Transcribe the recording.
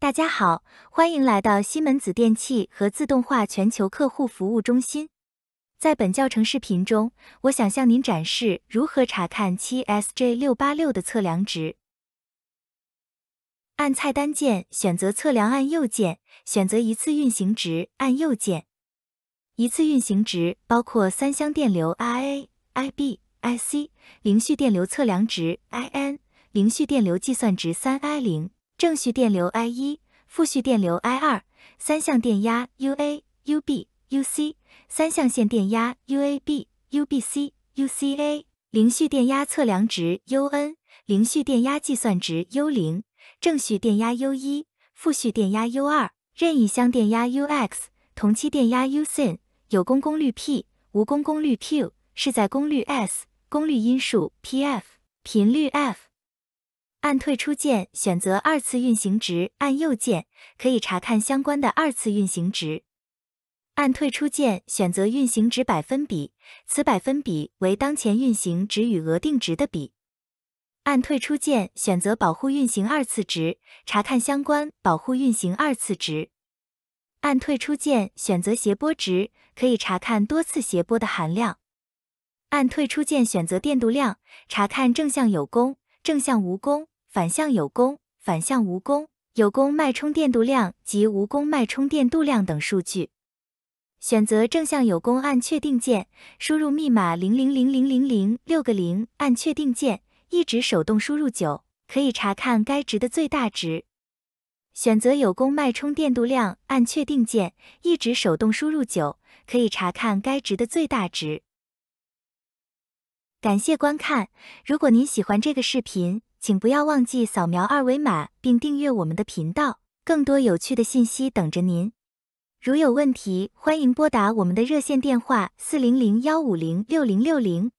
大家好，欢迎来到西门子电器和自动化全球客户服务中心。在本教程视频中，我想向您展示如何查看 7SJ686 的测量值。按菜单键选择测量，按右键选择一次运行值，按右键。一次运行值包括三相电流 Ia、Ib、Ic，零序电流测量值 In，零序电流计算值三 I 零。正序电流 I 一，负序电流 I 二，三相电压 Ua、Ub、Uc，三相线电压 Uab、Ubc、Uca，零序电压测量值 Un，零序电压计算值 U 零，正序电压 U 一，负序电压 U 二，任意相电压 Ux，同期电压 Usin，有功功率 P，无功功率 Q，是在功率 S，功率因数 PF，频率 F。按退出键选择二次运行值，按右键可以查看相关的二次运行值。按退出键选择运行值百分比，此百分比为当前运行值与额定值的比。按退出键选择保护运行二次值，查看相关保护运行二次值。按退出键选择谐波值，可以查看多次谐波的含量。按退出键选择电度量，查看正向有功、正向无功。反向有功、反向无功、有功脉冲电度量及无功脉冲电度量等数据。选择正向有功，按确定键，输入密码零零零零零零六个零，按确定键，一直手动输入九，可以查看该值的最大值。选择有功脉冲电度量，按确定键，一直手动输入九，可以查看该值的最大值。感谢观看，如果您喜欢这个视频。请不要忘记扫描二维码并订阅我们的频道，更多有趣的信息等着您。如有问题，欢迎拨打我们的热线电话四零零幺五零六零六零。